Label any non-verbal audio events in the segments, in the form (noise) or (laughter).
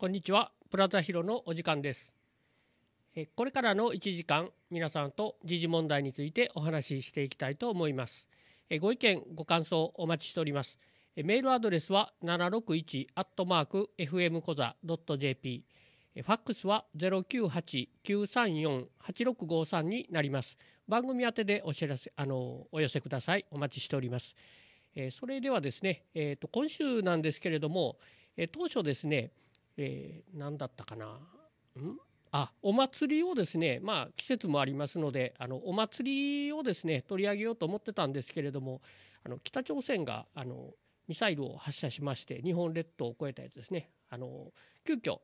こんにちはプラザヒロのお時間ですこれからの1時間皆さんと時事問題についてお話ししていきたいと思いますご意見ご感想お待ちしておりますメールアドレスは761アットマーク FM コザ .jp ファックスは0989348653になります番組宛てでお知らせあのお寄せくださいお待ちしておりますそれではですね、えーと、今週なんですけれども、え当初ですねえー、何だったかなあお祭りをですね、まあ、季節もありますのであのお祭りをですね取り上げようと思ってたんですけれどもあの北朝鮮があのミサイルを発射しまして日本列島を越えたやつですねあの急遽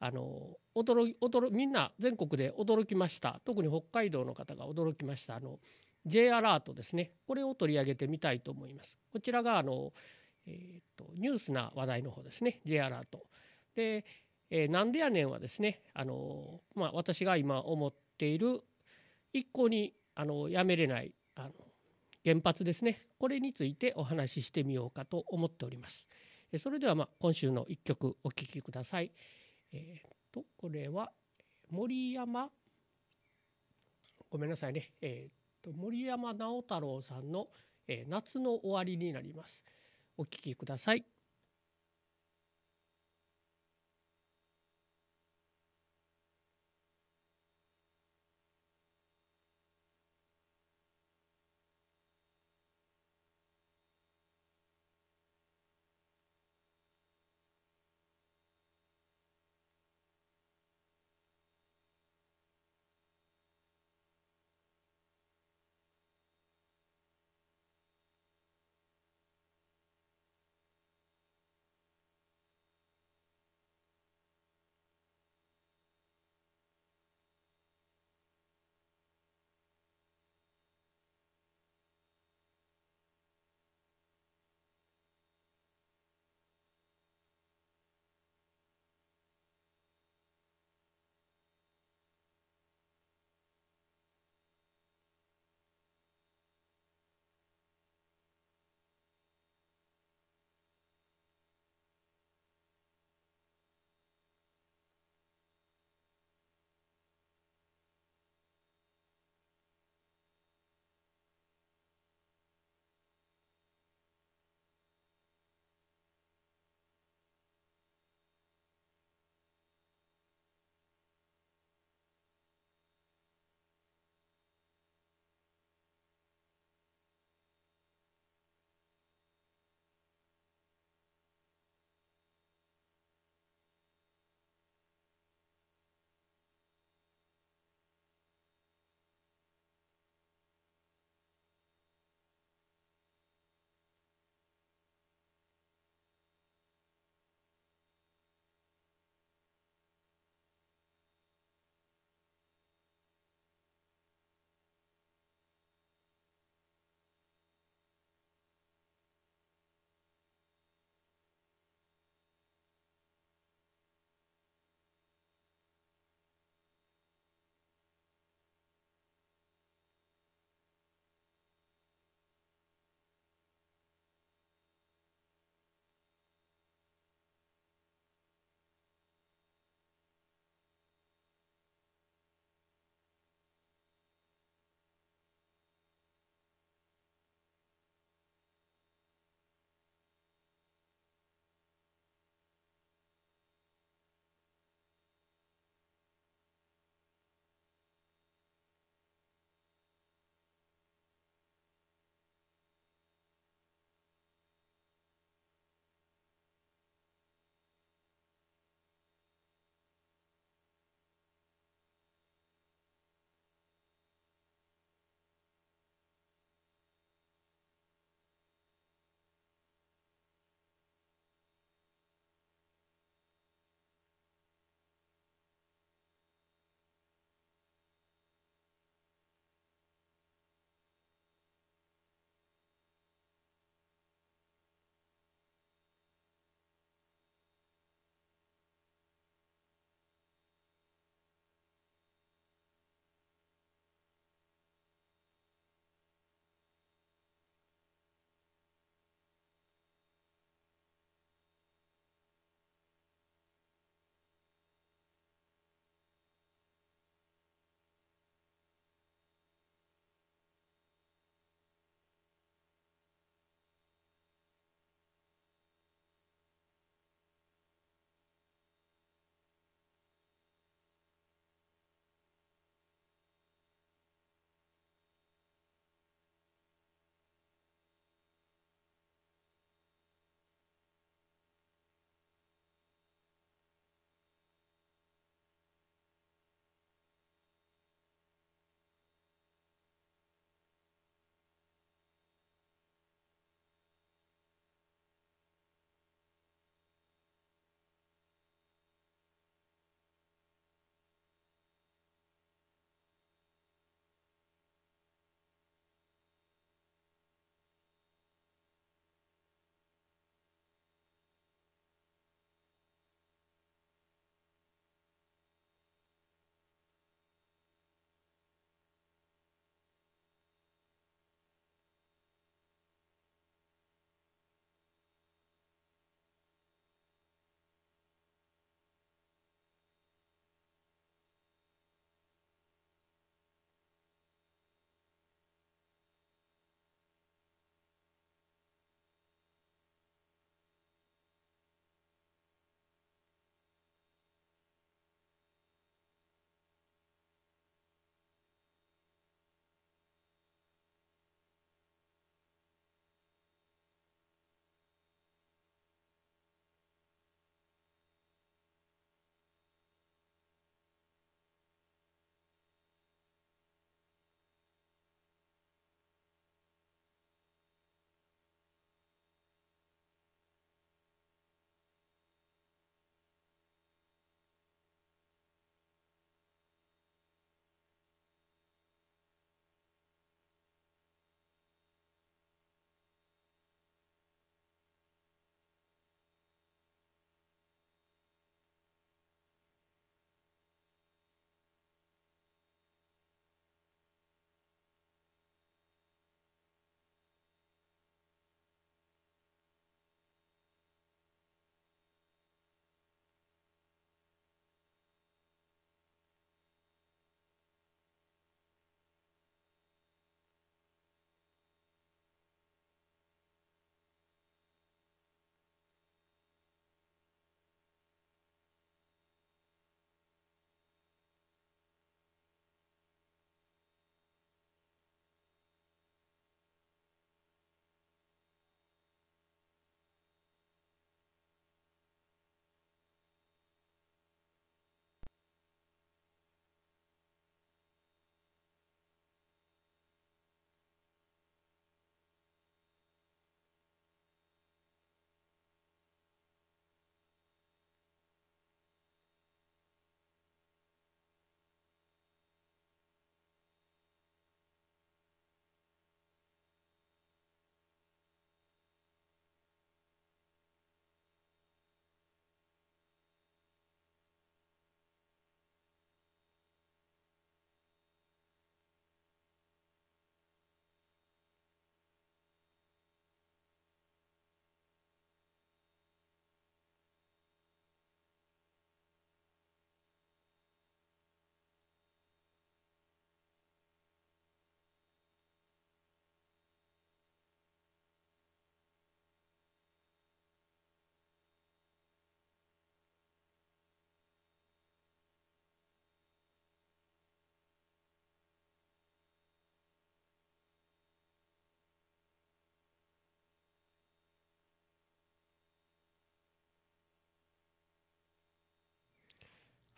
あの驚驚みんな全国で驚きました特に北海道の方が驚きましたあの J アラートですねこれを取り上げてみたいと思います。こちらがあの、えーと、とニュースな話題の方ですね J アラート。で、えー、なんでやねんはですね、あのまあ、私が今思っている一向にあのやめれないあの原発ですねこれについてお話ししてみようかと思っております。それではまあ今週の一曲お聴きください。えー、とこれは森山ごめんなさいね、えー、と森山直太朗さんの、え夏の終わり」になります。お聴きください。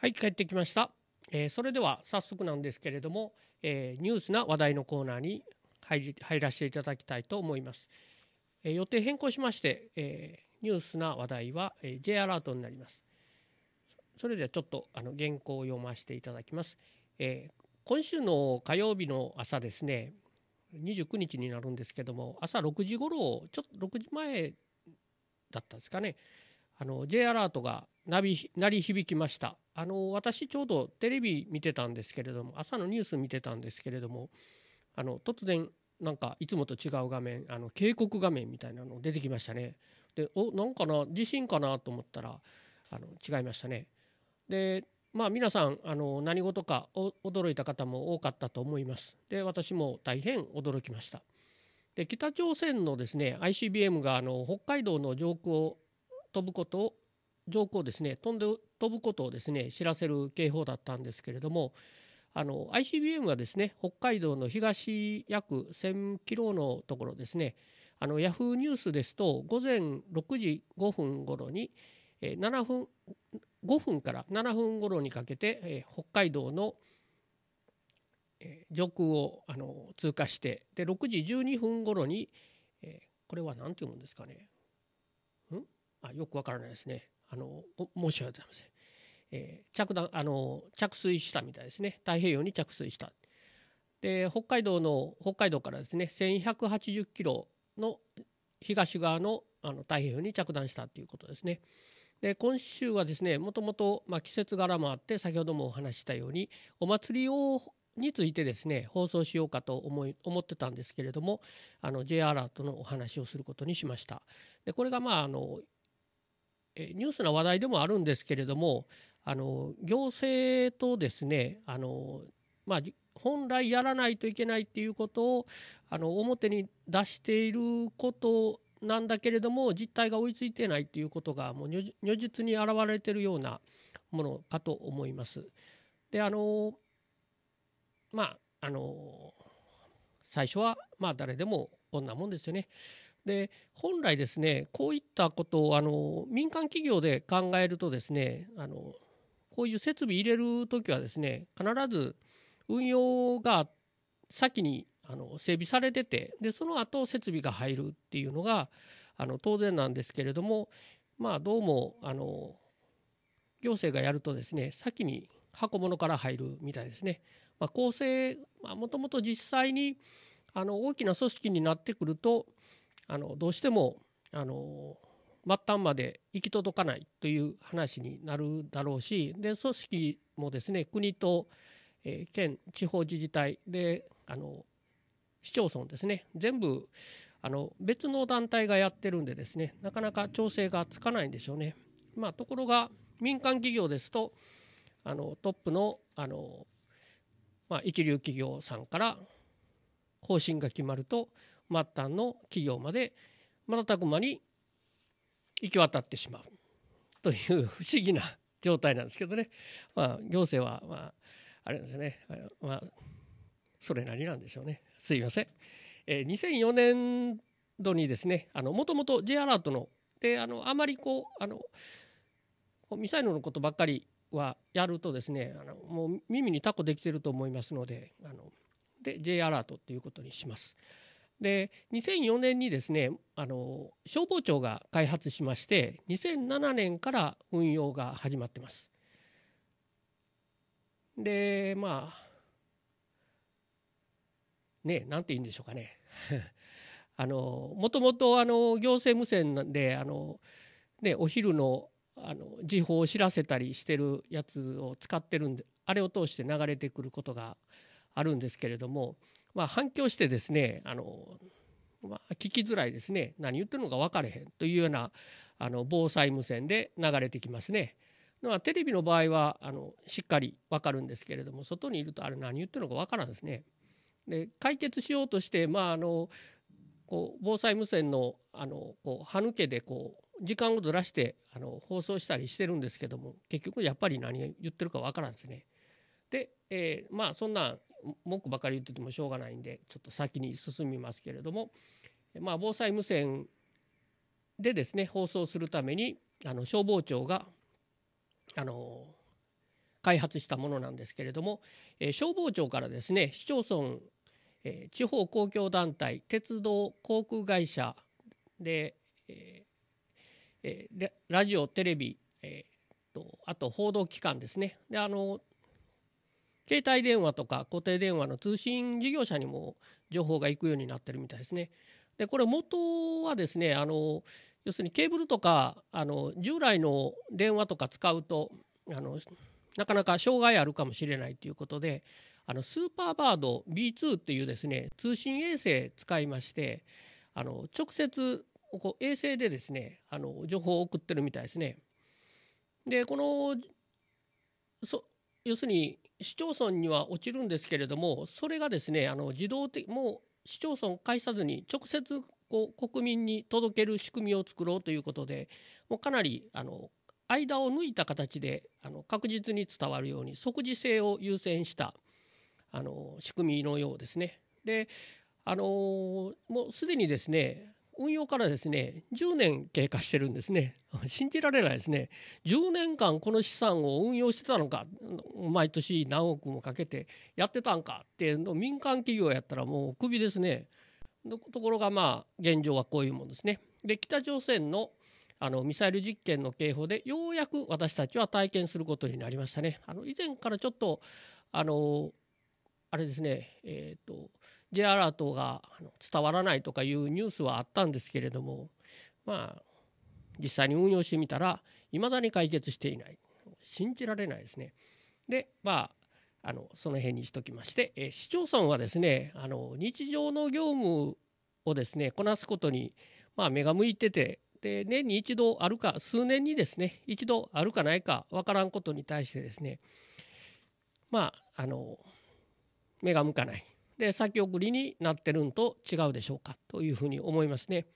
はい帰ってきました、えー、それでは早速なんですけれども、えー、ニュースな話題のコーナーに入り入らせていただきたいと思います、えー、予定変更しまして、えニュースな話題は、え J アラートになりますそれではちょっとあの原稿を読ませていただきます、え今週の火曜日の朝ですね29日になるんですけども朝6時頃ちょっと6時前だったんですかねあの J アラートが鳴り響きましたあの私ちょうどテレビ見てたんですけれども朝のニュース見てたんですけれどもあの突然なんかいつもと違う画面あの警告画面みたいなの出てきましたね。でおなんかな地震かなと思ったらあの違いましたね。でまあ皆さんあの何事か驚いた方も多かったと思います。で私も大変驚きました。で北朝鮮のですね ICBM があの北海道の上空を飛ぶことを上空をですね飛んで飛ぶことをですね知らせる警報だったんですけれどもあの ICBM はですね北海道の東約1,000キロのところですねあのヤフーニュースですと午前6時5分ごろに7分5分から7分ごろにかけて北海道の上空をあの通過してで6時12分ごろにこれは何て読むんですかねんあよくわからないですねあの申し訳ございません、えー、着弾あの着水したみたいですね太平洋に着水したで北海道の北海道からですね1180キロの東側のあの太平洋に着弾したということですね。で今週はですねもともと季節柄もあって先ほどもお話ししたようにお祭りをについてですね放送しようかと思い思ってたんですけれどもあの J アラートのお話をすることにしました。でこれがまああのニュースな話題でもあるんですけれどもあの行政とですねあの、まあ、本来やらないといけないっていうことをあの表に出していることなんだけれども実態が追いついてないっていうことがもう如実に表れてるようなものかと思います。であのまああの最初はまあ誰でもこんなもんですよね。で本来ですねこういったことをあの民間企業で考えるとですねあのこういう設備入れる時はですね必ず運用が先にあの整備されててでその後設備が入るっていうのがあの当然なんですけれどもまあどうもあの行政がやるとですね先に箱物から入るみたいですね。まあ、構成もともと実際にあの大きな組織になってくるとあのどうしてもあの末端まで行き届かないという話になるだろうしで組織もですね国と、えー、県地方自治体であの市町村ですね全部あの別の団体がやってるんでですねなかなか調整がつかないんでしょうね。まあ、ところが民間企業ですとあのトップのあの、まあ、一流企業さんから方針が決まると末端の企業まで瞬く間に行き渡ってしまうという不思議な状態なんですけどね、(laughs) まあ、行政は、まあ、あれですね、まあ、それなりなんでしょうねすいません。えー、2004年度にですねもともと J アラートのであのあまりこうあのミサイルのことばっかりはやるとですねあのもう耳にタコできてると思いますのであので J アラートということにします。で2004年にですねあの消防庁が開発しまして2007年から運用が始まってます。でまあね何て言うんでしょうかね (laughs) あのもともとあの行政無線であの、ね、お昼のあの時報を知らせたりしてるやつを使ってるんであれを通して流れてくることがあるんですけれども、まあ、反響してですねあの、まあ、聞きづらいですね何言ってるのか分かれへんというようなあの防災無線で流れてきますね。まあ、テレビの場合はあのしっかり分かるんですけれども外にいるとあれ何言ってるのか分からんですね。で解決しようとして、まあ、あのこう防災無線のあのこう歯抜けでこう時間をずらしてあの放送したりしてるんですけども結局やっぱり何言ってるか分からんですね。で、えー、まあそんな文句ばかり言っててもしょうがないんでちょっと先に進みますけれども、まあ、防災無線でですね放送するためにあの消防庁があの開発したものなんですけれども、えー、消防庁からですね市町村、えー、地方公共団体鉄道航空会社でえー、えラジオテレビ、えーとあと報道機関ですねであの携帯電話とか固定電話の通信事業者にも情報が行くようになってるみたいですね。でこれ元はですねあの要するにケーブルとかあの従来の電話とか使うとあのなかなか障害あるかもしれないということであのスーパーバード B2 っていうですね通信衛星使いましてあの直接こう衛星でですねあの情報を送ってるみたいですね。でこのそ要するに市町村には落ちるんですけれどもそれがですねあの自動的もう市町村を介さずに直接こう国民に届ける仕組みを作ろうということでもうかなりあの間を抜いた形であの確実に伝わるように即時性を優先したあの仕組みのようですね。であのもうすでにですね運用からですね10年経過してるんですね (laughs) 信じられないですね10年間この資産を運用してたのか毎年何億もかけてやってたんかっていうの民間企業やったらもうクビですねところがまあ現状はこういうもんですねで北朝鮮のあのミサイル実験の警報でようやく私たちは体験することになりましたねあの以前からちょっとあのあれですねえっ、ー、と J アラートが伝わらないとかいうニュースはあったんですけれどもまあ実際に運用してみたらいまだに解決していない信じられないですね。でまああのその辺にしときまして、え市町村はですねあの日常の業務をですねこなすことに、まあ、目が向いててで年に一度あるか数年にですね一度あるかないかわからんことに対してですねまああの目が向かないで先送りになってるんと違うでしょうかというふうに思いますね。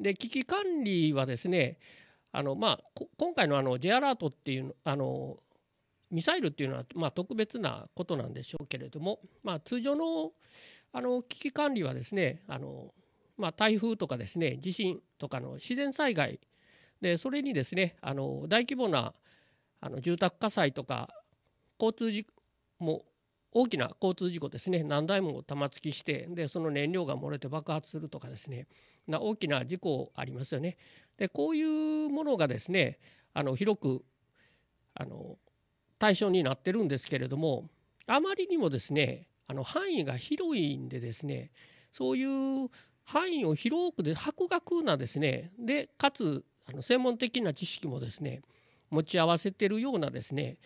で危機管理はですねあの、まあ、今回のあの J アラートっていうのあのミサイルっていうのは、まあ、特別なことなんでしょうけれども、まあ、通常のあの危機管理はですねあの、まあ、台風とかですね地震とかの自然災害でそれにですねあの大規模なあの住宅火災とか交通事も大きな交通事故ですね何台も玉突きしてでその燃料が漏れて爆発するとかですねな大きな事故ありますよね。でこういうものがですねあの広くあの対象になってるんですけれどもあまりにもですねあの範囲が広いんでですねそういう範囲を広くで博学なですねでかつあの専門的な知識もですね持ち合わせてるようなですね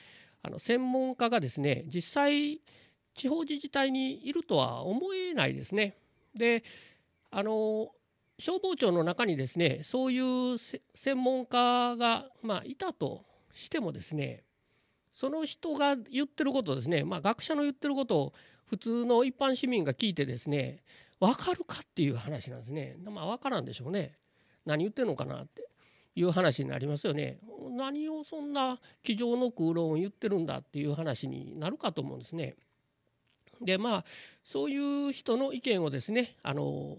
あの専門家がですね実際地方自治体にいるとは思えないですね。であの消防庁の中にですねそういう専門家が、まあ、いたとしてもですねその人が言ってることですね、まあ、学者の言ってることを普通の一般市民が聞いてですね分かるかっていう話なんですね、まあ、分からんでしょうね何言ってるのかなっていう話になりますよね。何をそんな机上の空論を言ってるんだっていう話になるかと思うんですね。でまあそういう人の意見をですねあの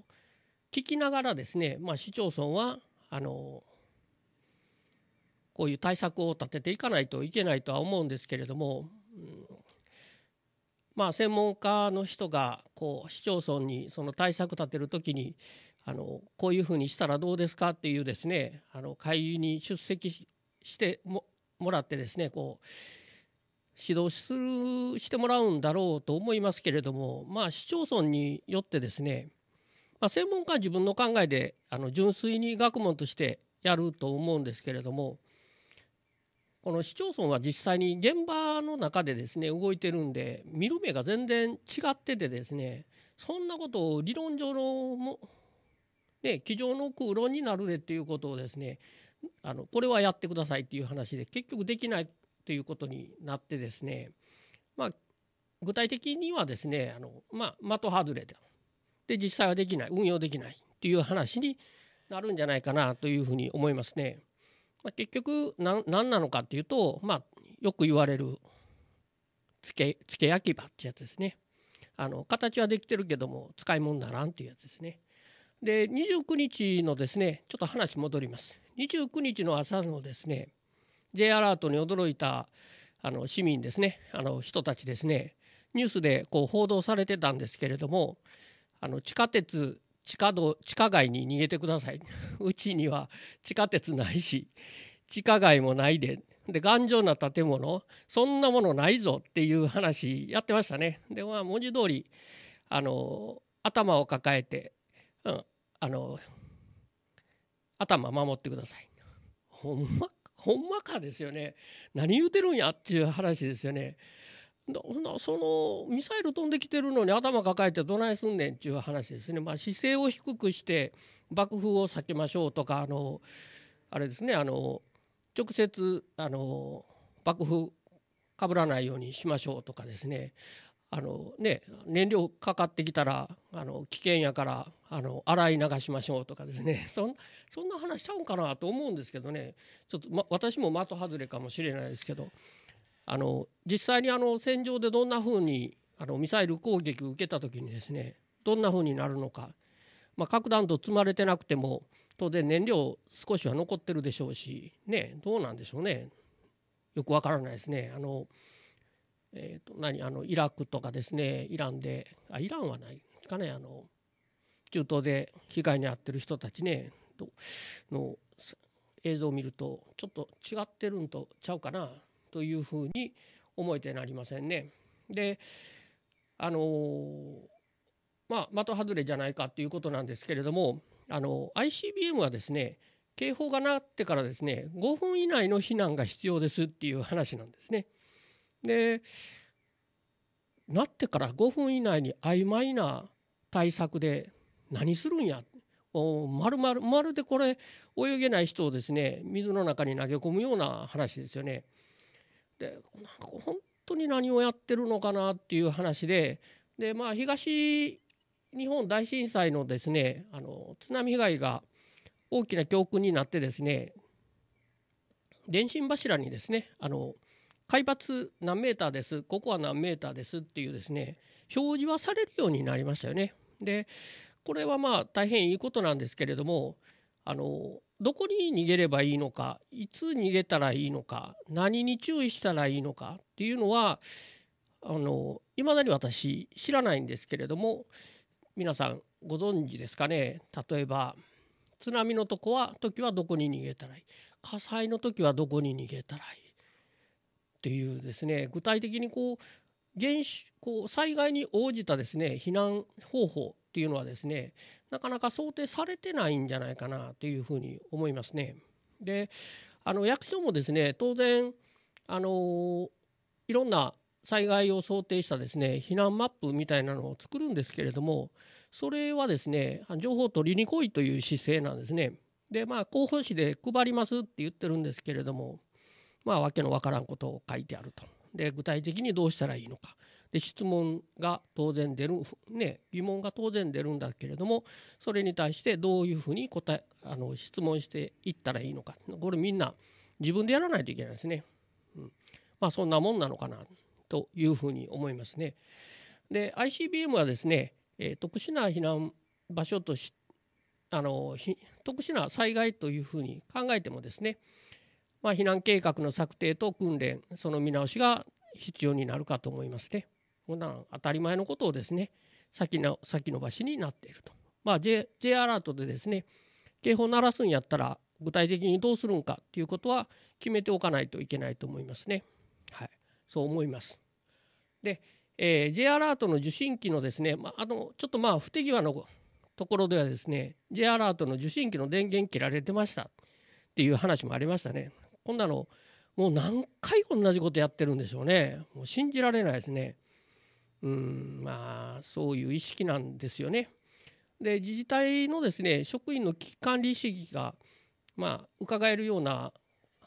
聞きながらですね、まあ、市町村はあのこういう対策を立てていかないといけないとは思うんですけれども、うん、まあ専門家の人がこう市町村にその対策立てる時にあのこういうふうにしたらどうですかっていうですねあの会議に出席してももらってですねこう指導するしてもらうんだろうと思いますけれども、まあ、市町村によってですね、まあ、専門家は自分の考えであの純粋に学問としてやると思うんですけれどもこの市町村は実際に現場の中でですね動いてるんで見る目が全然違っててですねそんなことを理論上のもで机上の空論になるでっていうことをですねあのこれはやってくださいっていう話で結局できないということになってですねまあ具体的にはですねあの、まあ、的外れでで実際はできない運用できないっていう話になるんじゃないかなというふうに思いますね。まあ、結局何何なのかっていうと、まあ、よく言われるつけつけ焼き場ってやつですね。あの形はできてるけども使い物にならんっていうやつですね。で29日のですねちょっと話戻ります29日の朝のですね J アラートに驚いたあの市民ですねあの人たちですねニュースでこう報道されてたんですけれどもあの地下鉄地下道地下街に逃げてください (laughs) うちには地下鉄ないし地下街もないでで頑丈な建物そんなものないぞっていう話やってましたね。でまあ文字通りあの頭を抱えて、うん、あの頭守ってください。ほんまほんまかですよね何言うてるんやっていう話ですよね。そのミサイル飛んできてるのに頭抱えてどないすんねんっていう話ですね、まあ、姿勢を低くして爆風を避けましょうとかあのあれですねあの直接あの爆風かぶらないようにしましょうとかですねあのね燃料かかってきたらあの危険やからあの洗い流しましょうとかですね (laughs) そんそんな話しちゃうんかなと思うんですけどねちょっと、ま、私も的外れかもしれないですけどあの実際にあの戦場でどんなふうにあのミサイル攻撃を受けた時にですねどんなふうになるのか、まあ、核弾頭積まれてなくても当然燃料少しは残ってるでしょうしねどうなんでしょうねよくわからないですね。あのえーと、何あのイラクとかですねイランであイランはないかねあの中東で被害に遭ってる人たちねの映像を見るとちょっと違ってるんとちゃうかなというふうに思えてなりませんね。であのまあ的外れじゃないかということなんですけれどもあの ICBM はですね警報が鳴ってからですね5分以内の避難が必要ですっていう話なんですね。でなってから5分以内に曖昧な対策で何するんやおまるまるまるでこれ泳げない人をですね水の中に投げ込むような話ですよね。で本当に何をやってるのかなっていう話でで、まあ、東日本大震災のですねあの津波被害が大きな教訓になってですね電信柱にですねあの海抜何メーターですここは何メーターですっていうですね表示はされるようになりましたよね。でこれはまあ大変いいことなんですけれどもあのどこに逃げればいいのかいつ逃げたらいいのか何に注意したらいいのかっていうのはいまだに私知らないんですけれども皆さんご存知ですかね例えば津波のとこは時はどこに逃げたらいい火災の時はどこに逃げたらいいっていうですね具体的にこう原こう災害に応じたですね避難方法っていうのはですねなかなか想定されてないんじゃないかなというふうに思いますね。であの役所もですね当然あのいろんな災害を想定したですね避難マップみたいなのを作るんですけれどもそれはですね情報を取りに来いという姿勢なんですね。でまあ広報誌で配りますって言ってるんですけれどもまあ訳のわからんことを書いてあると。で具体的にどうしたらいいのかで質問が当然出る、ね、疑問が当然出るんだけれどもそれに対してどういうふうに答えあの質問していったらいいのかこれみんな自分でやらないといけないですね。うんまあ、そんなもんなのかなというふうに思いますね。で ICBM はですね、え特殊な避難場所としあの特殊な災害というふうに考えてもですね、まあ、避難計画の策定と訓練その見直しが必要になるかと思いますね。こんなん当たり前のことをですね先の先延ばしになっていると、まあ J、J アラートでですね警報鳴らすんやったら具体的にどうするんかということは決めておかないといけないと思いますね。はい、そう思います。で、えー、J アラートの受信機のですね、まあのちょっとまあ不手際のところではですね、J アラートの受信機の電源切られてましたっていう話もありましたね。こんなのもう何回同じことやってるんでしょうね。もう信じられないですね。うんまあ、そういう意識なんですよね。で自治体のですね職員の危機管理意識が、まあ、伺えるような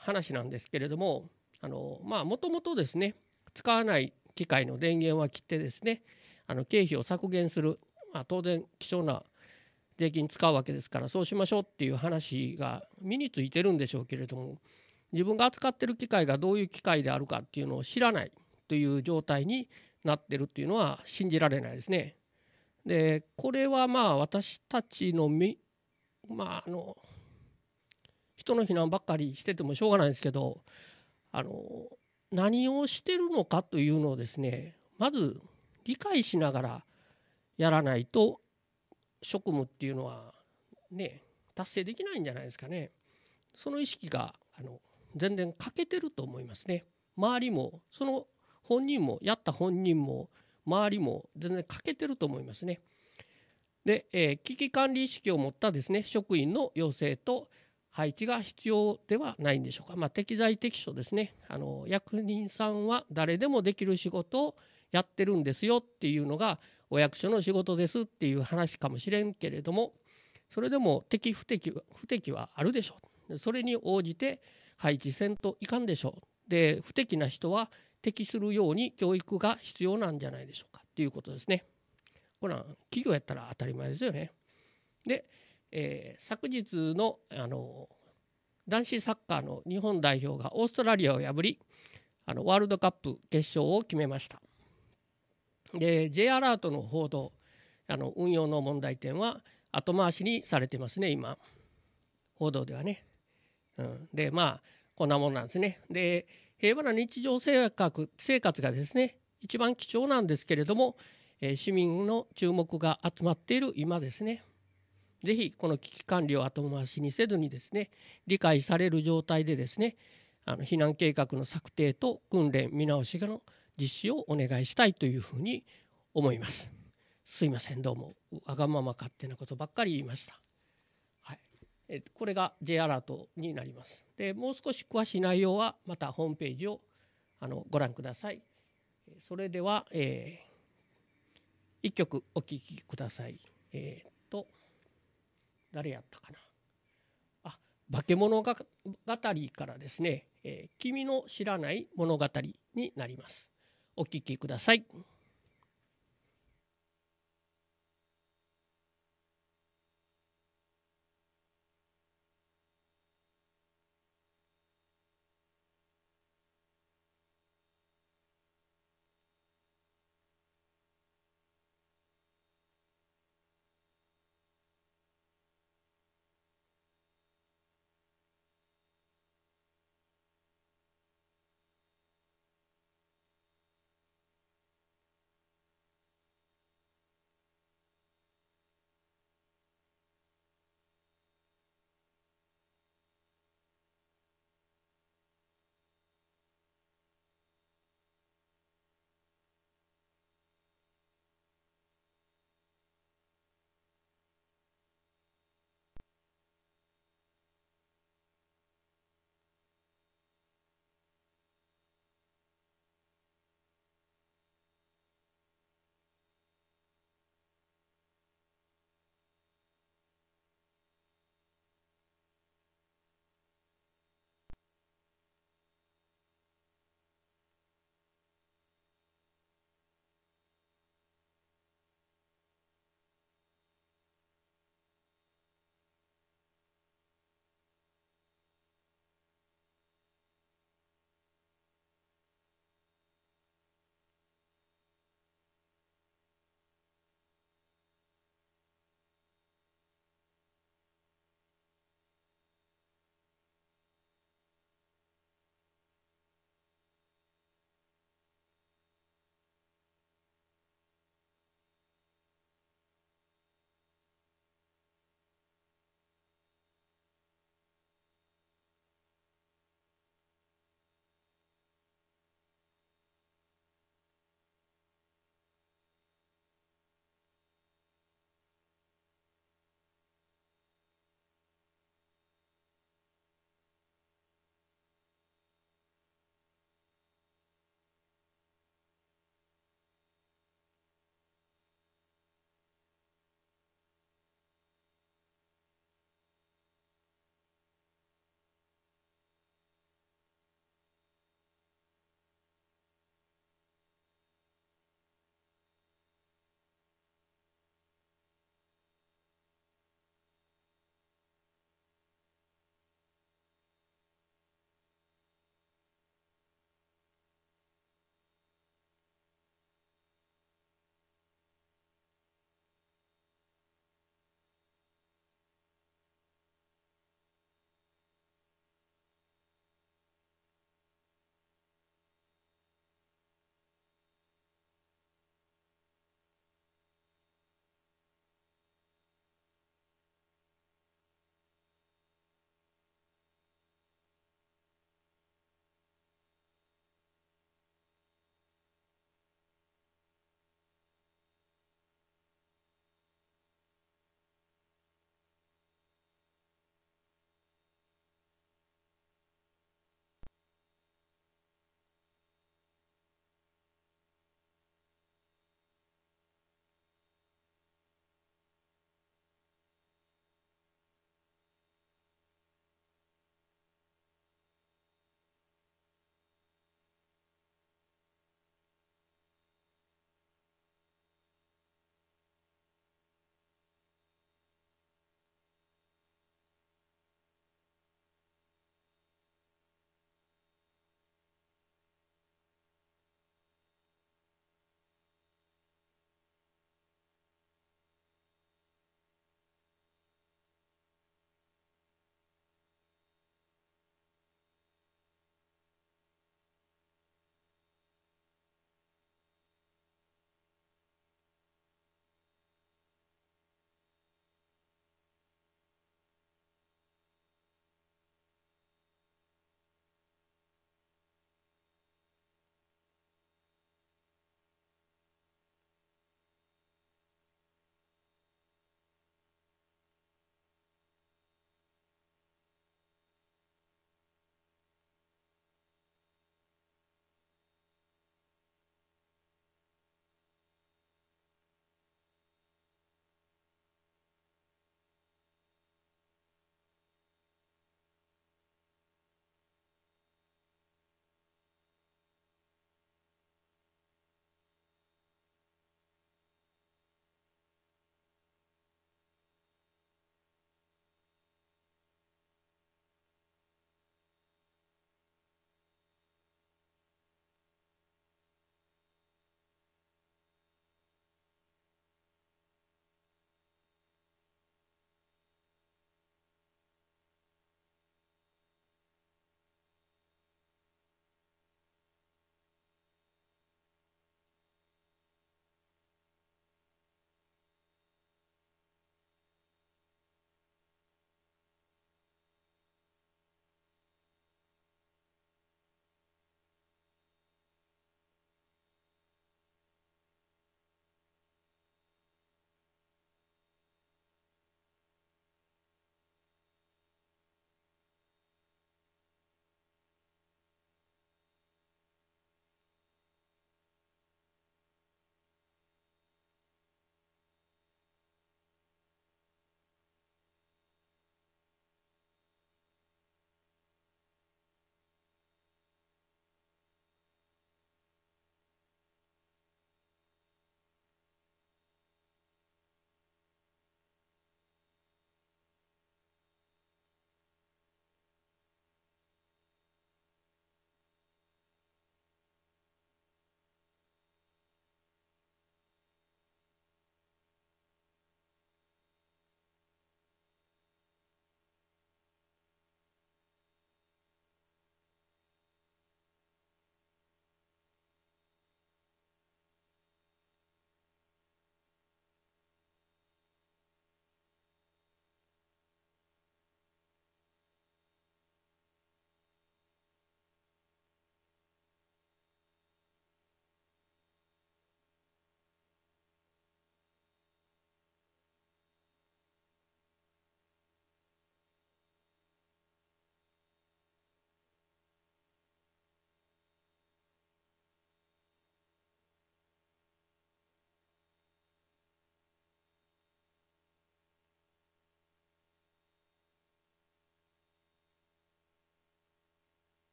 話なんですけれどももともとですね使わない機械の電源は切ってですねあの経費を削減する、まあ、当然貴重な税金使うわけですからそうしましょうっていう話が身についてるんでしょうけれども自分が扱ってる機械がどういう機械であるかっていうのを知らないという状態になってるっていうのは信じられないですね。でこれはまあ私たちのみまああの人の避難ばっかりしててもしょうがないんですけどあの何をしてるのかというのをですねまず理解しながらやらないと職務っていうのはね達成できないんじゃないですかね。その意識があの全然欠けてると思いますね。周りもその本人もやった本人も周りも全然欠けてると思いますね。で、えー、危機管理意識を持ったですね職員の要請と配置が必要ではないんでしょうか、まあ、適材適所ですねあの役人さんは誰でもできる仕事をやってるんですよっていうのがお役所の仕事ですっていう話かもしれんけれどもそれでも適不適不適はあるでしょうそれに応じて配置せんといかんでしょうで不適な人は適するように教育が必要なんじゃないでしょうかっていうことですね。これは企業やったら当たり前ですよね。で、えー、昨日のあの男子サッカーの日本代表がオーストラリアを破りあのワールドカップ決勝を決めました。で J アラートの報道あの運用の問題点は後回しにされてますね今報道ではね。うん、でまあこんなもんなんですね。で平和な日常生活生活がですね一番貴重なんですけれども、えー、市民の注目が集まっている今ですねぜひこの危機管理を後回しにせずにですね理解される状態でですねあの避難計画の策定と訓練見直しの実施をお願いしたいというふうに思います。すいませんどうもわがまま勝手なことばっかり言いました。えこれが J アラートになります。でもう少し詳しい内容はまたホームページをあのご覧ください。それでは、えー、1曲お聴きください。えー、っと誰やったかな。あ化け物語からですね、えー、君の知らない物語になります。お聴きください。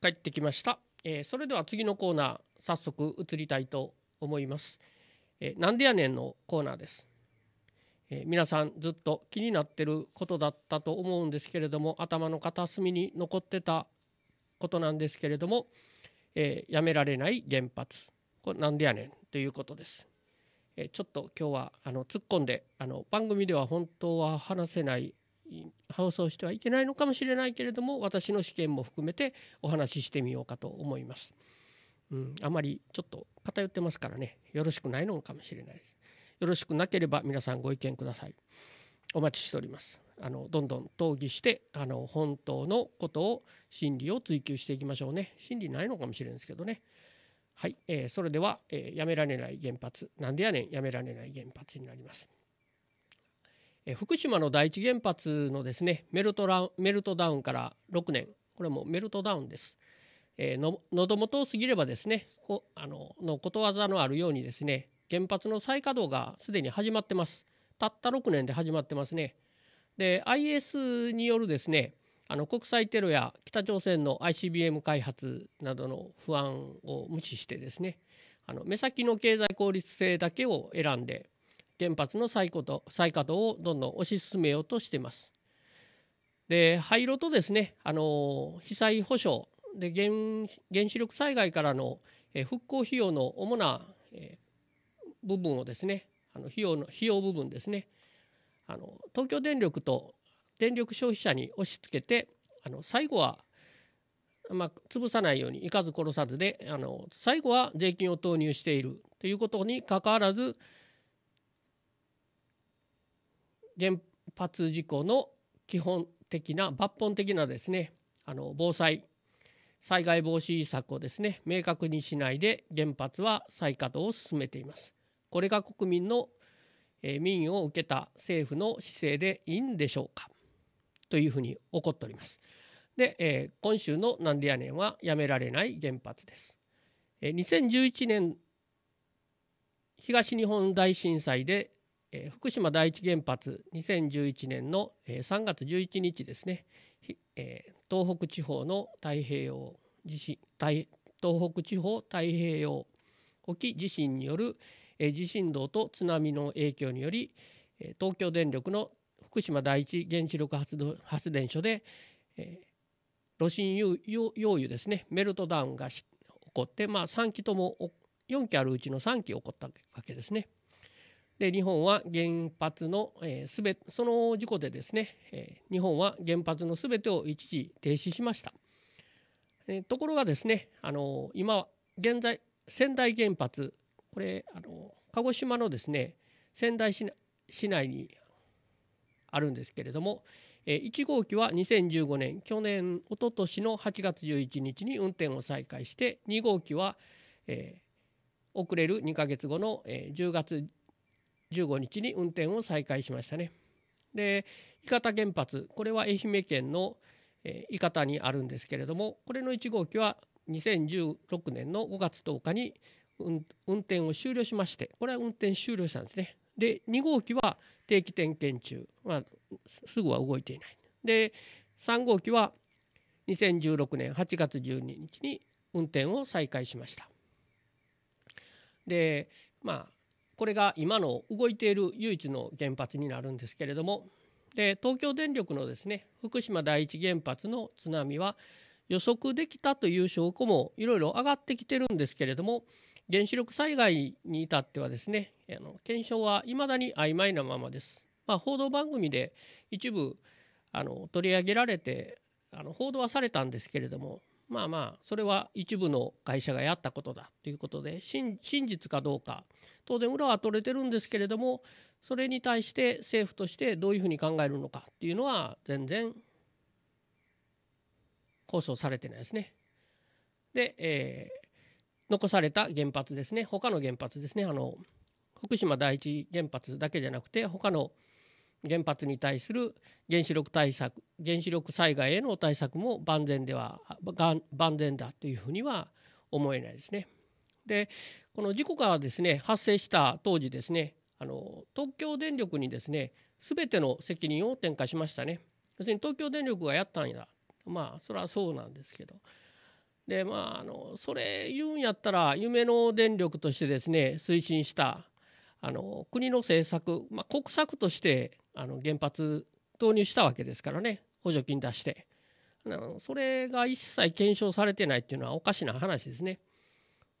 帰ってきました、えー、それでは次のコーナー早速移りたいと思います、えー、なんでやねんのコーナーです、えー、皆さんずっと気になってることだったと思うんですけれども頭の片隅に残ってたことなんですけれども、えやめられない原発これなんでやねんということですえちょっと今日はあの突っ込んであの番組では本当は話せない放送してはいけないのかもしれないけれども私の試験も含めてお話ししてみようかと思います。うん、あまりちょっと偏ってますからねよろしくないのかもしれないです。よろしくなければ皆さんご意見ください。お待ちしております。あのどんどん討議してあの本当のことを真理を追求していきましょうね。真理ないのかもしれないですけどね。はい、えー、それでは、えー、やめられない原発なんでやねんやめられない原発になります。福島の第一原発のですねメルトラメルトダウンから6年これもメルトダウンです。えー、の喉元を過ぎればですねこあののことわざのあるようにですね原発の再稼働がすでに始まってます。たった6年で始まってますね。で IS によるですねあの国際テロや北朝鮮の ICBM 開発などの不安を無視してですねあの目先の経済効率性だけを選んで原発の再稼働をどんどん推し進めようとしています。で廃炉とですねあの被災補償で原原子力災害からの復興費用の主な部分をですねあの費用の費用部分ですねあの東京電力と電力消費者に押し付けてあの最後は、まあ、潰さないようにいかず殺さずであの最後は税金を投入しているということにかかわらず原発事故の基本的な抜本的なですねあの防災災害防止策をですね明確にしないで原発は再稼働を進めています。これが国民の、え民意を受けた政府の姿勢でいいんでしょうかというふうに怒っております。で、えー、今週の「なんでやねん」はやめられない原発です。え2011年東日本大震災でえ福島第一原発2011年の、え3月11日ですね、え東北地方の太平洋地震太東北地方太平洋沖地震による、え地震動と津波の影響により、え東京電力の福島第一原子力発電所で、え炉心溶油ですねメルトダウンが起こって、まあ、3基とも4基あるうちの3基起こったわけですね。で日本は原発の、えー、すべその事故でですね、えー、日本は原発のすべてを一時停止しました、えー、ところがですねあの今現在仙台原発これあの鹿児島のですね仙台市内にあるんですけれども、えー、1号機は2015年去年おととしの8月11日に運転を再開して2号機は、えー、遅れる2か月後の、えー、10月15日に運転を再開しましたね。で伊方原発これは愛媛県の伊方にあるんですけれどもこれの1号機は2016年の5月10日に運転を終了しましてこれは運転終了したんですね。で2号機は定期点検中、まあ、すぐは動いていない。で3号機は2016年8月12日に運転を再開しました。でまあこれが今の動いている唯一の原発になるんですけれどもで東京電力のですね福島第一原発の津波は予測できたという証拠もいろいろ上がってきてるんですけれども原子力災害に至ってはですねあの検証は未だに曖昧なままです。まあ、報道番組で一部あの取り上げられてあの報道はされたんですけれどもまあまあそれは一部の会社がやったことだということで真実かどうか当然裏は取れてるんですけれどもそれに対して政府としてどういうふうに考えるのかっていうのは全然交渉されてないですね。で、えー、残された原発ですね他の原発ですねあの福島第一原発だけじゃなくて他の原原発に対する原子力対策原子力災害への対策も万全では万全だというふうには思えないですね。でこの事故がですね発生した当時ですねあの東京電力にですね全ての責任を転嫁しましたね要するに東京電力がやったんやまあそれはそうなんですけどでまああのそれ言うんやったら夢の電力としてですね推進したあの国の政策、まあ、国策としてあの原発導入したわけですからね補助金出してそれが一切検証されてないっていうのはおかしな話ですね。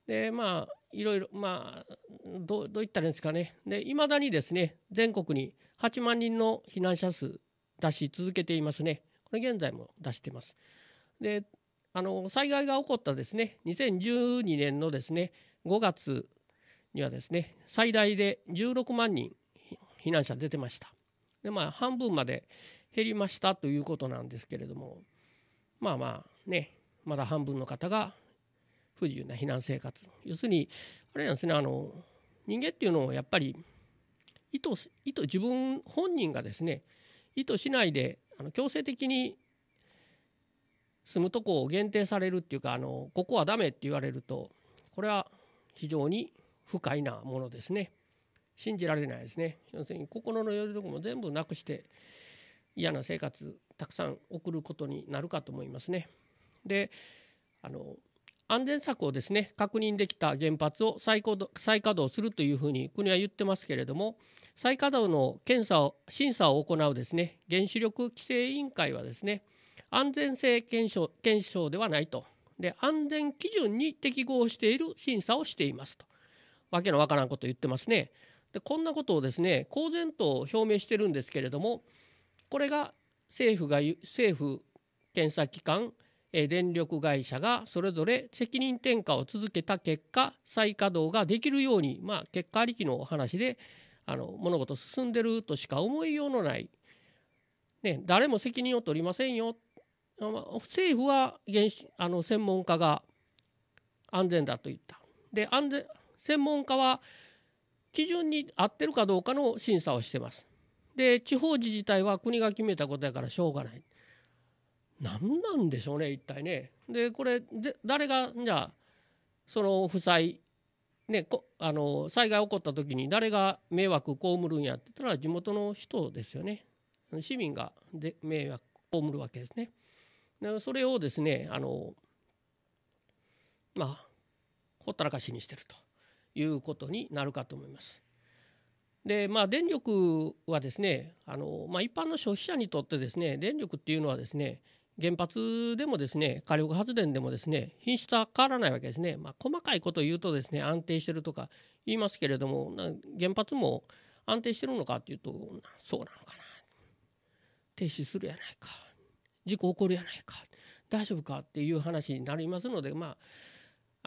でまあいろいろまあどういったらいいんですかねいまだにですね全国に8万人の避難者数出し続けていますねこれ現在も出してます。であの災害が起こったですね2012年のですね5月にはですね最大で16万人避難者出てましたでまあ半分まで減りましたということなんですけれどもまあまあねまだ半分の方が不自由な避難生活要するにあれなんですねあの人間っていうのをやっぱり意図意図自分本人がですね意図しないであの強制的に住むとこを限定されるっていうかあのここはダメって言われるとこれは非常に不快なものですね信じられないですね要するに心のよりどこも全部なくして嫌な生活たくさん送ることになるかと思いますねであの安全策をですね確認できた原発を再稼働するというふうに国は言ってますけれども再稼働の検査を審査を行うですね原子力規制委員会はですね安全性検証検証ではないとで安全基準に適合している審査をしていますとわけのわからんこと言ってますね。でこんなことをですね公然と表明してるんですけれどもこれが政府が政府検査機関電力会社がそれぞれ責任転嫁を続けた結果再稼働ができるように、まあ、結果ありきの話であの物事進んでるとしか思いようのない、ね、誰も責任を取りませんよ政府はあの専門家が安全だと言ったで安全専門家は基準に合ってるかどうかの審査をしてますで地方自治体は国が決めたことやからしょうがない何なんでしょうね一体ねでこれ誰がじゃあその負債ね、こあの災害起こった時に誰が迷惑被るんやって言ったら地元の人ですよね市民がで迷惑被るわけですねでそれをですねあのまあほったらかしにしてるということになるかと思います。でまあ、電力はですねあの、まあ、一般の消費者にとってですね電力っていうのはですね原発でもですね火力発電でもですね品質は変わらないわけですね、まあ、細かいことを言うとですね安定してるとか言いますけれども原発も安定してるのかっていうとそうなのかな停止するやないか事故起こるやないか大丈夫かっていう話になりますのでまあ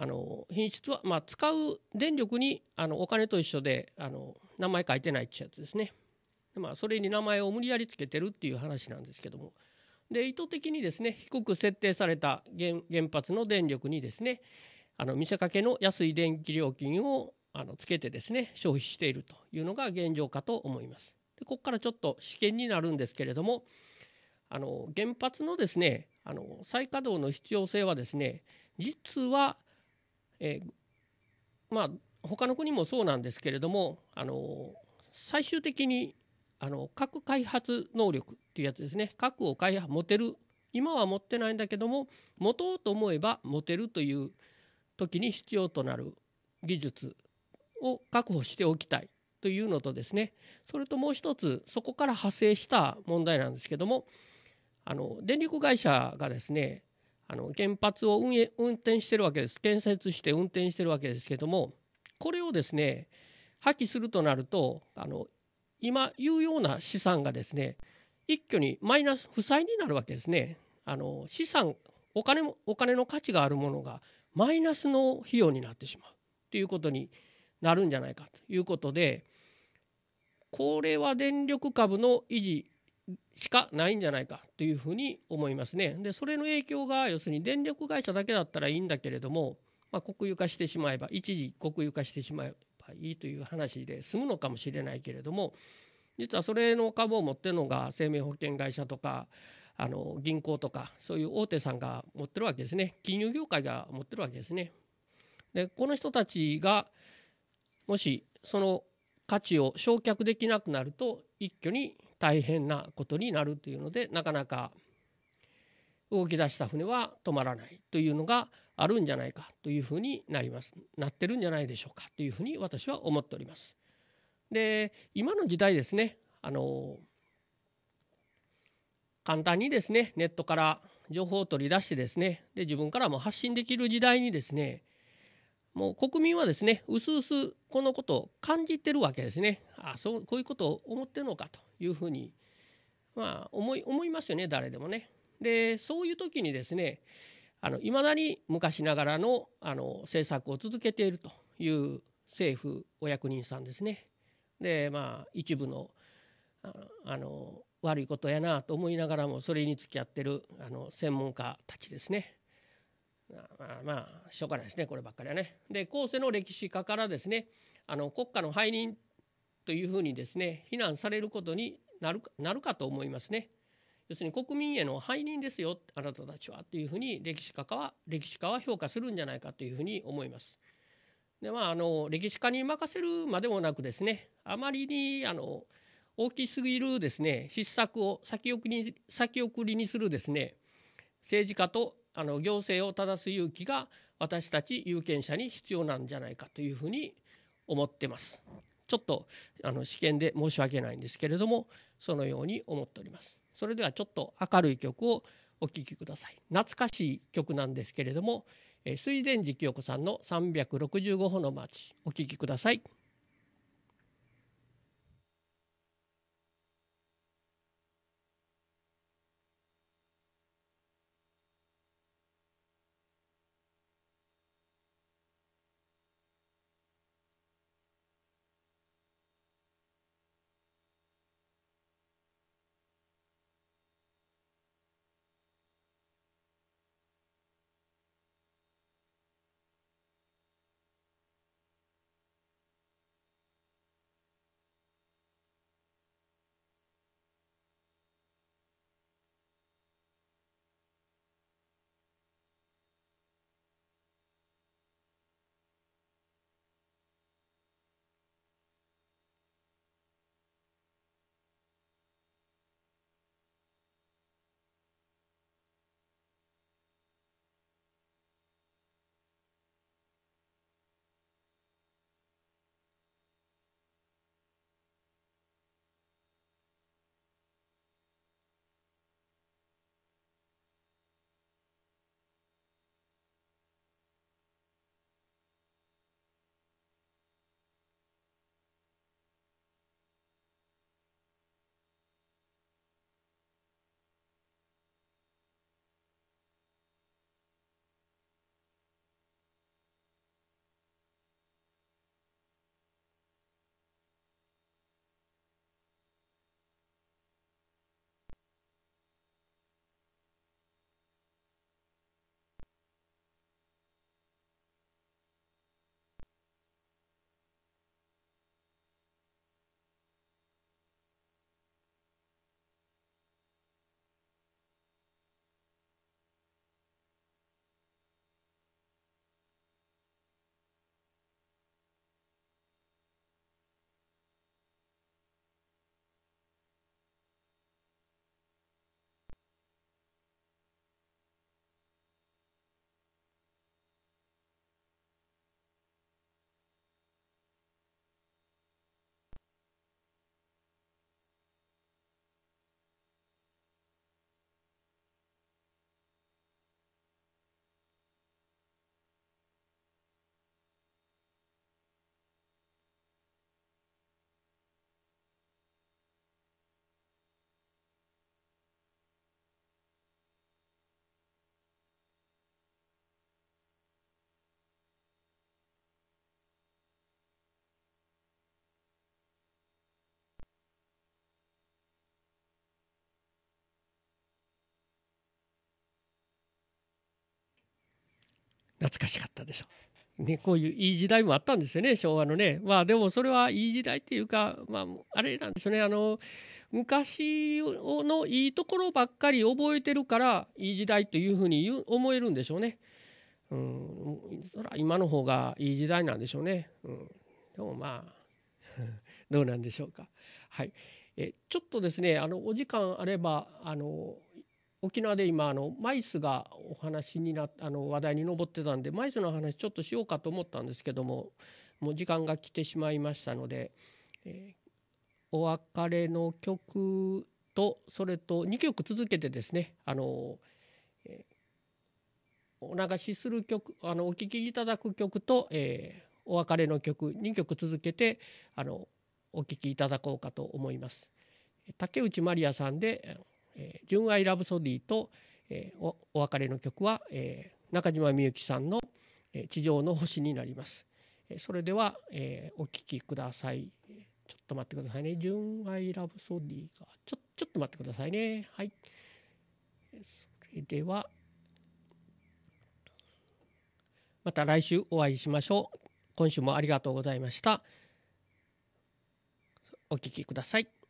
あの品質は、まあ、使う電力にあのお金と一緒であの名前書いてないってやつですね。まあ、それに名前を無理やりつけてるっていう話なんですけどもで意図的にですね低く設定された原発の電力にですねあの見せかけの安い電気料金をあのつけてですね消費しているというのが現状かと思います。でここからちょっと試験になるんですけれどもあの原発のですねあの再稼働の必要性はですね実はえー、まあ他の国もそうなんですけれどもあの最終的にあの核開発能力っていうやつですね核を開発持てる今は持ってないんだけども持とうと思えば持てるという時に必要となる技術を確保しておきたいというのとですねそれともう一つそこから派生した問題なんですけどもあの電力会社がですねあの原発を運営運転してるわけです建設して運転してるわけですけどもこれをですね破棄するとなるとあの今ような資産がですね一挙にマイナス負債になるわけですね。あの資産お金もお金の価値があるものがマイナスの費用になってしまうということになるんじゃないかということでこれは電力株の維持しかないんじゃないかというふうに思いますね。でそれの影響が要するに電力会社だけだったらいいんだけれども、まあ、国有化してしまえば一時国有化してしまえばいいという話で済むのかもしれないけれども実はそれの株を持ってるのが生命保険会社とかあの銀行とかそういう大手さんが持ってるわけですね金融業界が持ってるわけですね。でこの人たちがもしその価値を償却できなくなると一挙に大変なことになるというのでなかなか動き出した船は止まらないというのがあるんじゃないかというふうになりますなってるんじゃないでしょうかというふうに私は思っております。で今の時代ですねあの簡単にですねネットから情報を取り出してですねで自分からも発信できる時代にですねもう国民はですねうすうすこのことを感じてるわけですねあそうこういうことを思ってるのかというふうに、まあ、思い思いますよね誰でもね。でそういう時にですねいまだに昔ながらのあの政策を続けているという政府お役人さんですね。でまあ一部のあの悪いことやなと思いながらもそれに付き合ってるあの専門家たちですね。まあ、まあ、しょうがないですねこればっかりはね。で後世の歴史家からですねあの国家の背任というふうにですね非難されることになるなるかと思いますね。要するに国民への背任ですよあなたたちはというふうに歴史家は歴史家は評価するんじゃないかというふうに思います。でまあ、あの歴史家に任せるまでもなくですねあまりにあの大きすぎるですね失策を先送り先送りにするですね政治家とあの行政を正す勇気が私たち有権者に必要なんじゃないかというふうに思ってます。ちょっとあの試験で申し訳ないんですけれどもそのように思っております。それではちょっと明るい曲をお聴きください。懐かしい曲なんですけれども水田寺清子さんの365歩の街お聴きください。懐かしかったでしょ。ね、こういういい時代もあったんですよね昭和のねまあでもそれはいい時代っていうか、まあ、あれなんですよねあの昔のいいところばっかり覚えてるからいい時代というふうに思えるんでしょうね。うん、そら今の方がいい時代なんでしょうね。うん、でもまあ (laughs) どうなんでしょうか。はい、えちょっとですねあのお時間あればあの沖縄で今あのマイスがお話になあの話題に上ってたんでマイスの話ちょっとしようかと思ったんですけどももう時間が来てしまいましたので、えー、お別れの曲とそれと2曲続けてですねあの、えー、お流しする曲あのお聴きいただく曲と、えー、お別れの曲2曲続けてあのお聴きいただこうかと思います。竹内マリアさんでえ「純愛ラブソディと」えとお別れの曲はえ中島みゆきさんの「え地上の星」になります。えそれではえお聞きください。ちょっと待ってくださいね。純愛ラブソディがちょちょっと待ってくださいね。はい。それではまた来週お会いしましょう。今週もありがとうございました。お聞きください。